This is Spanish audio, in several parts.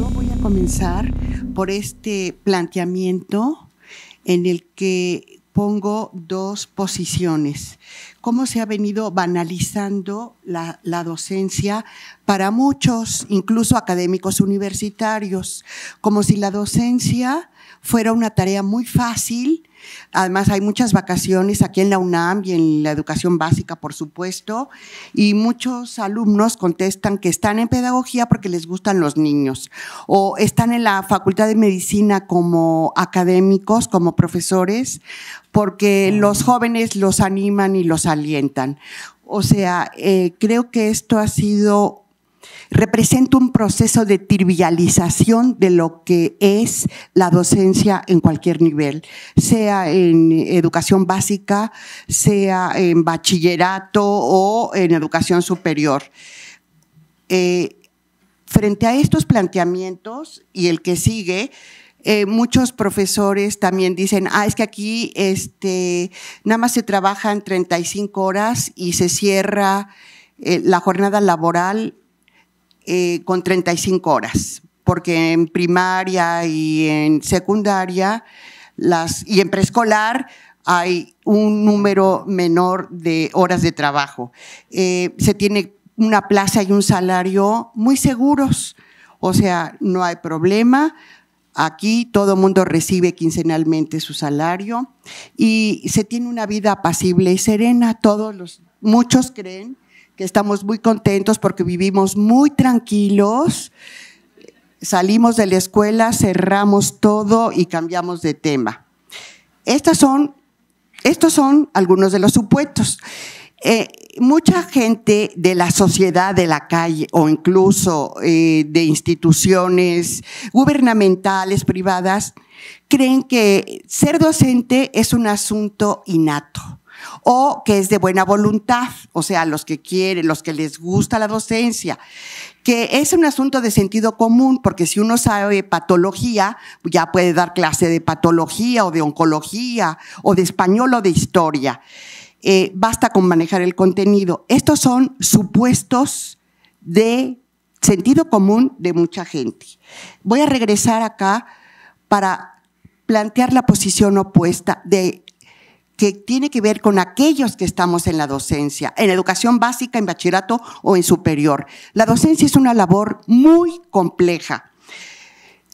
Yo voy a comenzar por este planteamiento en el que pongo dos posiciones. Cómo se ha venido banalizando la, la, docencia para muchos, incluso académicos universitarios, como si la docencia fuera una tarea muy fácil Además, hay muchas vacaciones aquí en la UNAM y en la educación básica, por supuesto, y muchos alumnos contestan que están en pedagogía porque les gustan los niños, o están en la Facultad de Medicina como académicos, como profesores, porque los jóvenes los animan y los alientan. O sea, eh, creo que esto ha sido representa un proceso de trivialización de lo que es la docencia en cualquier nivel, sea en educación básica, sea en bachillerato o en educación superior. Eh, frente a estos planteamientos y el que sigue, eh, muchos profesores también dicen, ah, es que aquí este, nada más se trabaja en 35 horas y se cierra eh, la jornada laboral eh, con 35 horas, porque en primaria y en secundaria y en preescolar hay un número menor de horas de trabajo. Eh, se tiene una plaza y un salario muy seguros, o sea, no hay problema. Aquí todo mundo recibe quincenalmente su salario y se tiene una vida pasible y serena. Todos los, muchos creen que estamos muy contentos porque vivimos muy tranquilos, salimos de la escuela, cerramos todo y cambiamos de tema. Estas son, estos son algunos de los supuestos. Eh, mucha gente de la sociedad de la calle o incluso eh, de instituciones gubernamentales, privadas, creen que ser docente es un asunto innato o que es de buena voluntad, o sea, los que quieren, los que les gusta la docencia, que es un asunto de sentido común, porque si uno sabe patología, ya puede dar clase de patología o de oncología o de español o de historia. Eh, basta con manejar el contenido. Estos son supuestos de sentido común de mucha gente. Voy a regresar acá para plantear la posición opuesta de que tiene que ver con aquellos que estamos en la docencia, en educación básica, en bachillerato o en superior. La docencia es una labor muy compleja.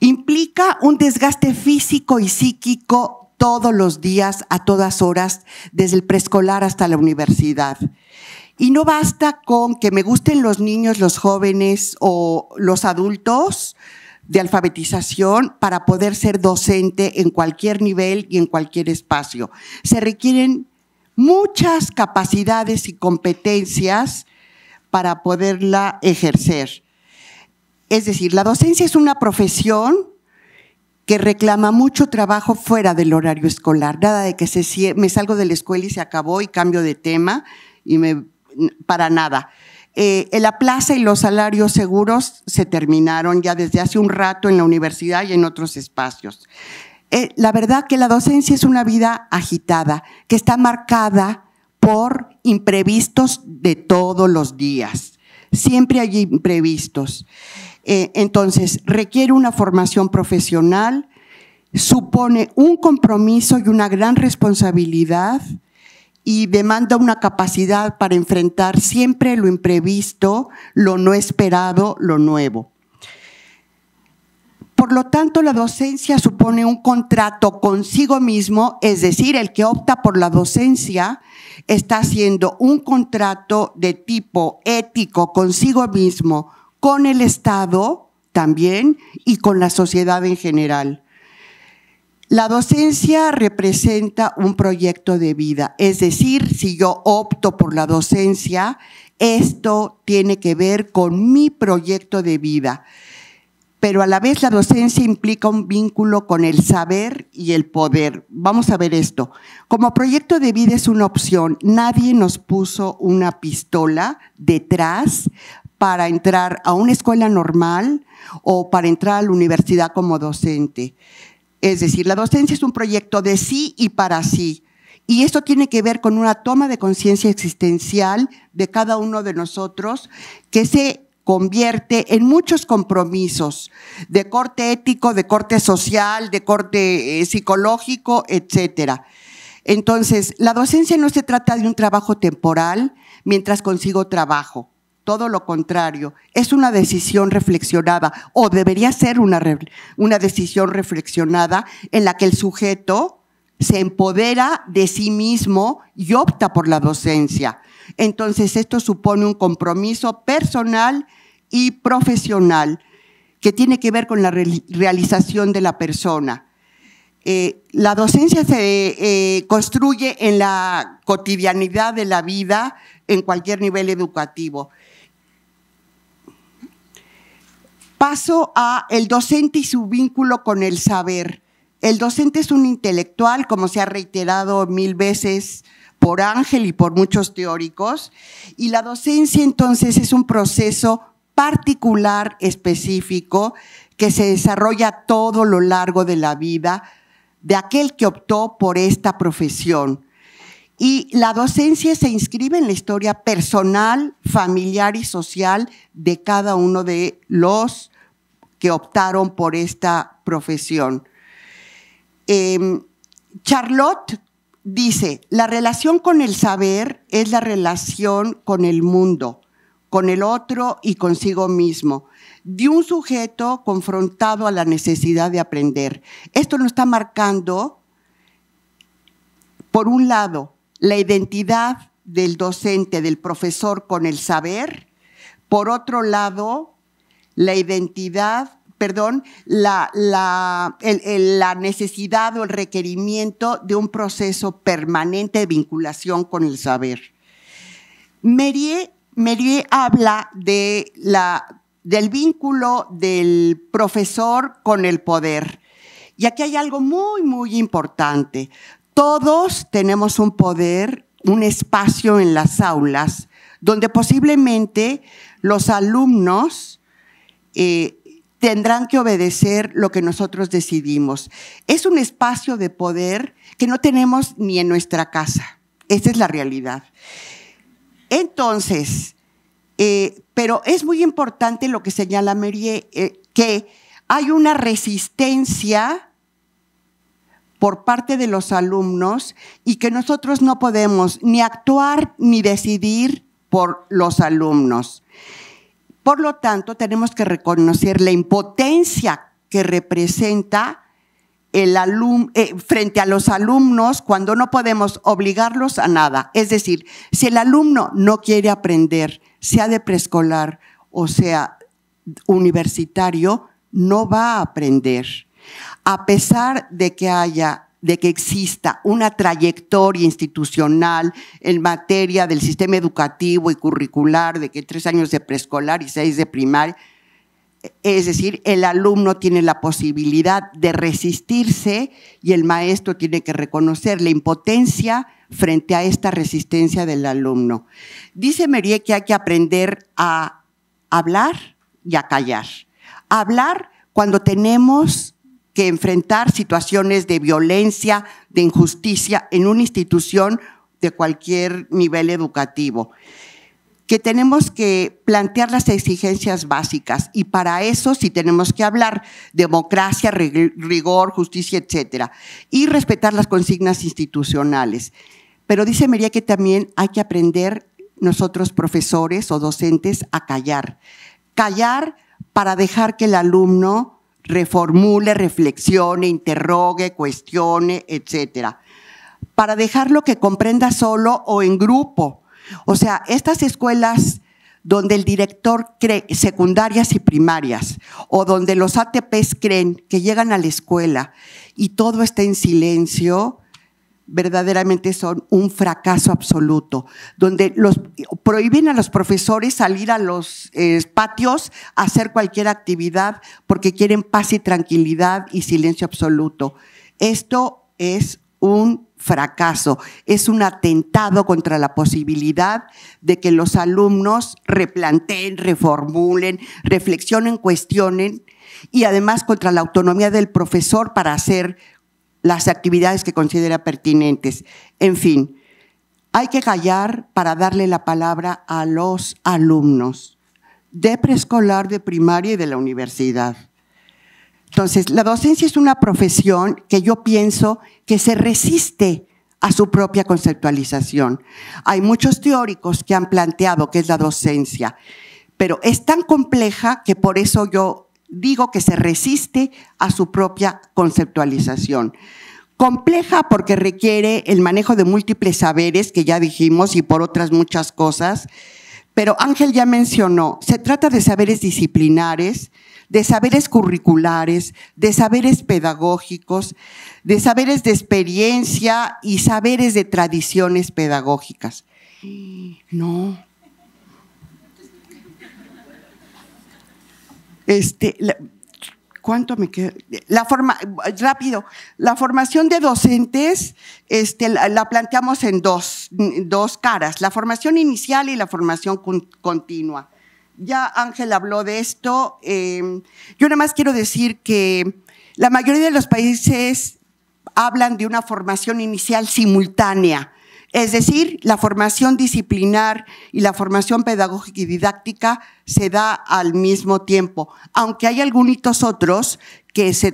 Implica un desgaste físico y psíquico todos los días, a todas horas, desde el preescolar hasta la universidad. Y no basta con que me gusten los niños, los jóvenes o los adultos, de alfabetización para poder ser docente en cualquier nivel y en cualquier espacio. Se requieren muchas capacidades y competencias para poderla ejercer. Es decir, la docencia es una profesión que reclama mucho trabajo fuera del horario escolar, nada de que se, me salgo de la escuela y se acabó y cambio de tema y me para nada. Eh, la plaza y los salarios seguros se terminaron ya desde hace un rato en la universidad y en otros espacios. Eh, la verdad que la docencia es una vida agitada, que está marcada por imprevistos de todos los días. Siempre hay imprevistos. Eh, entonces, requiere una formación profesional, supone un compromiso y una gran responsabilidad y demanda una capacidad para enfrentar siempre lo imprevisto, lo no esperado, lo nuevo. Por lo tanto, la docencia supone un contrato consigo mismo, es decir, el que opta por la docencia está haciendo un contrato de tipo ético consigo mismo, con el Estado también y con la sociedad en general. La docencia representa un proyecto de vida, es decir, si yo opto por la docencia, esto tiene que ver con mi proyecto de vida. Pero a la vez la docencia implica un vínculo con el saber y el poder. Vamos a ver esto. Como proyecto de vida es una opción. Nadie nos puso una pistola detrás para entrar a una escuela normal o para entrar a la universidad como docente. Es decir, la docencia es un proyecto de sí y para sí. Y esto tiene que ver con una toma de conciencia existencial de cada uno de nosotros que se convierte en muchos compromisos de corte ético, de corte social, de corte eh, psicológico, etcétera. Entonces, la docencia no se trata de un trabajo temporal mientras consigo trabajo todo lo contrario, es una decisión reflexionada o debería ser una, decisión reflexionada en la que el sujeto se empodera de sí mismo y opta por la docencia. Entonces esto supone un compromiso personal y profesional que tiene que ver con la realización de la persona. Eh, la docencia se eh, construye en la cotidianidad de la vida en cualquier nivel educativo. Paso a el docente y su vínculo con el saber. El docente es un intelectual, como se ha reiterado mil veces por Ángel y por muchos teóricos, y la docencia entonces es un proceso particular, específico, que se desarrolla todo lo largo de la vida de aquel que optó por esta profesión. Y la docencia se inscribe en la historia personal, familiar y social de cada uno de los que optaron por esta profesión. Em, Charlotte dice, la relación con el saber es la relación con el mundo, con el otro y consigo mismo, de un sujeto confrontado a la necesidad de aprender. Esto nos está marcando, por un lado, la identidad del docente, del profesor con el saber, por otro lado, la identidad, perdón, la, necesidad o el requerimiento de un proceso permanente de vinculación con el saber. Merie, habla del vínculo del profesor con el poder. Y aquí hay algo muy, muy importante. Todos tenemos un poder, un espacio en las aulas donde posiblemente los alumnos eh, tendrán que obedecer lo que nosotros decidimos. Es un espacio de poder que no tenemos ni en nuestra casa. Esa es la realidad. Entonces, eh, pero es muy importante lo que señala Merie, eh, que hay una resistencia por parte de los alumnos y que nosotros no podemos ni actuar ni decidir por los alumnos. Por lo tanto, tenemos que reconocer la impotencia que representa el eh, frente a los alumnos cuando no podemos obligarlos a nada. Es decir, si el alumno no quiere aprender, sea de preescolar o sea universitario, no va a aprender. A pesar de que haya de que exista una trayectoria institucional en materia del sistema educativo y curricular, de que tres años de preescolar y seis de primaria, es decir, el alumno tiene la posibilidad de resistirse y el maestro tiene que reconocer la impotencia frente a esta resistencia del alumno. Dice Merie que hay que aprender a hablar y a callar. Hablar cuando tenemos que enfrentar situaciones de violencia, de injusticia en una institución de cualquier nivel educativo que tenemos que plantear las exigencias básicas y para eso sí tenemos que hablar democracia, rigor, justicia, etcétera, y respetar las consignas institucionales. Pero dice María que también hay que aprender nosotros profesores o docentes a callar. Callar para dejar que el alumno reformule, reflexione, interrogue, cuestione, etcétera, para dejarlo que comprenda solo o en grupo. O sea, estas escuelas donde el director cree secundarias y primarias, o donde los ATPs creen que llegan a la escuela y todo está en silencio, verdaderamente son un fracaso absoluto, donde los prohíben a los profesores salir a los eh, patios a hacer cualquier actividad porque quieren paz y tranquilidad y silencio absoluto. Esto es un fracaso, es un atentado contra la posibilidad de que los alumnos replanteen, reformulen, reflexionen, cuestionen y además contra la autonomía del profesor para hacer las actividades que considera pertinentes. En fin, hay que callar para darle la palabra a los alumnos de preescolar, de primaria y de la universidad. Entonces, la docencia es una profesión que yo pienso que se resiste a su propia conceptualización. Hay muchos teóricos que han planteado qué es la docencia, pero es tan compleja que por eso yo digo que se resiste a su propia conceptualización. Compleja porque requiere el manejo de múltiples saberes que ya dijimos y por otras muchas cosas, pero Ángel ya mencionó, se trata de saberes disciplinares, de saberes curriculares, de saberes pedagógicos, de saberes de experiencia y saberes de tradiciones pedagógicas. No, Este, la, ¿Cuánto me queda? rápido, la formación de docentes este, la, planteamos en dos, caras, la formación inicial y la formación continua. Ya Ángel habló de esto. Em, yo nada más quiero decir que la mayoría de los países hablan de una formación inicial simultánea es decir, la formación disciplinar y la formación pedagógica y didáctica se da al mismo tiempo, aunque hay algunos otros que, se,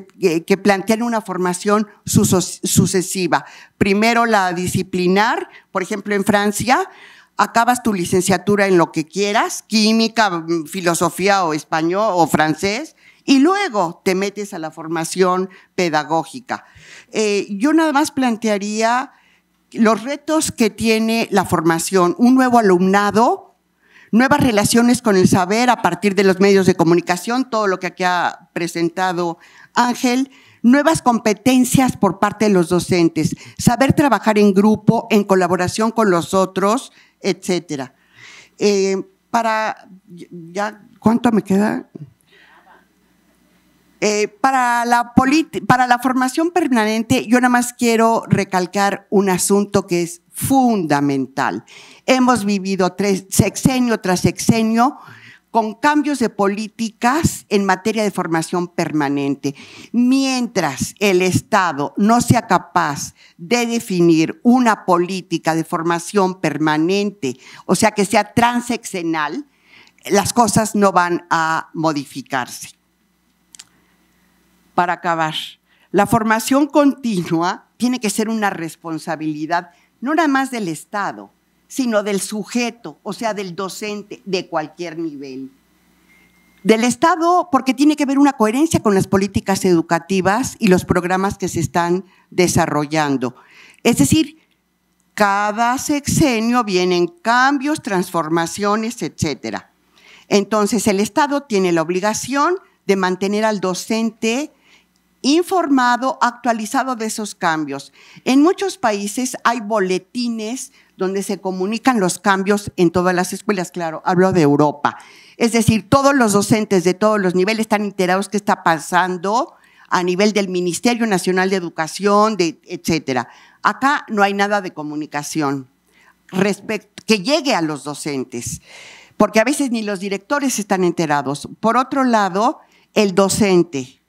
plantean una formación sucesiva. Primero la disciplinar, por ejemplo en Francia, acabas tu licenciatura en lo que quieras, química, filosofía o español o francés, y luego te metes a la formación pedagógica. Eh, yo nada más plantearía los retos que tiene la formación, un nuevo alumnado, nuevas relaciones con el saber a partir de los medios de comunicación, todo lo que aquí ha presentado Ángel, nuevas competencias por parte de los docentes, saber trabajar en grupo, en colaboración con los otros, etcétera. Eh, para, ya, ¿cuánto me queda? Eh, para, la para la formación permanente, yo nada más quiero recalcar un asunto que es fundamental. Hemos vivido sexenio tras sexenio con cambios de políticas en materia de formación permanente. Mientras el Estado no sea capaz de definir una política de formación permanente, o sea, que sea transeccional, las cosas no van a modificarse para acabar. La formación continua tiene que ser una responsabilidad no nada más del Estado, sino del sujeto, o sea, del docente de cualquier nivel. Del Estado, porque tiene que ver una coherencia con las políticas educativas y los programas que se están desarrollando. Es decir, cada sexenio vienen cambios, transformaciones, etcétera. Entonces, el Estado tiene la obligación de mantener al docente informado, actualizado de esos cambios. En muchos países hay boletines donde se comunican los cambios en todas las escuelas, claro, hablo de Europa. Es decir, todos los docentes de todos los niveles están enterados qué está pasando a nivel del Ministerio Nacional de Educación, de, etcétera. Acá no hay nada de comunicación que llegue a los docentes, porque a veces ni los directores están enterados. Por otro lado, el docente,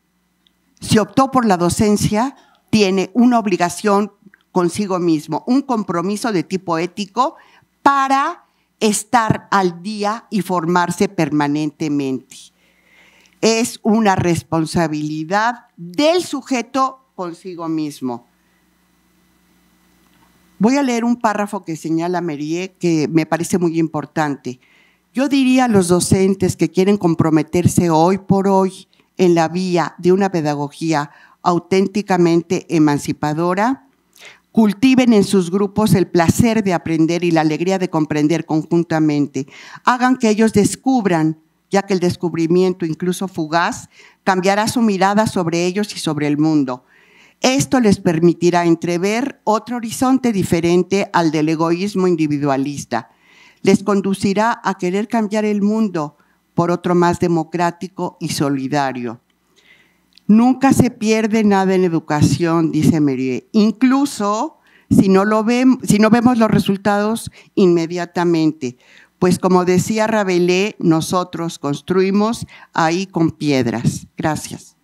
si optó por la docencia, tiene una obligación consigo mismo, un compromiso de tipo ético para estar al día y formarse permanentemente. Es una responsabilidad del sujeto consigo mismo. Voy a leer un párrafo que señala Merie que me parece muy importante. Yo diría a los docentes que quieren comprometerse hoy por hoy en la vía de una pedagogía auténticamente emancipadora, cultiven en sus grupos el placer de aprender y la alegría de comprender conjuntamente, hagan que ellos descubran, ya que el descubrimiento, incluso fugaz, cambiará su mirada sobre ellos y sobre el mundo. Esto les permitirá entrever otro horizonte diferente al del egoísmo individualista. Les conducirá a querer cambiar el mundo, por otro más democrático y solidario. Nunca se pierde nada en educación, dice Merie, incluso si no, lo vemos, si no vemos los resultados inmediatamente. Pues como decía Rabelais, nosotros construimos ahí con piedras. Gracias.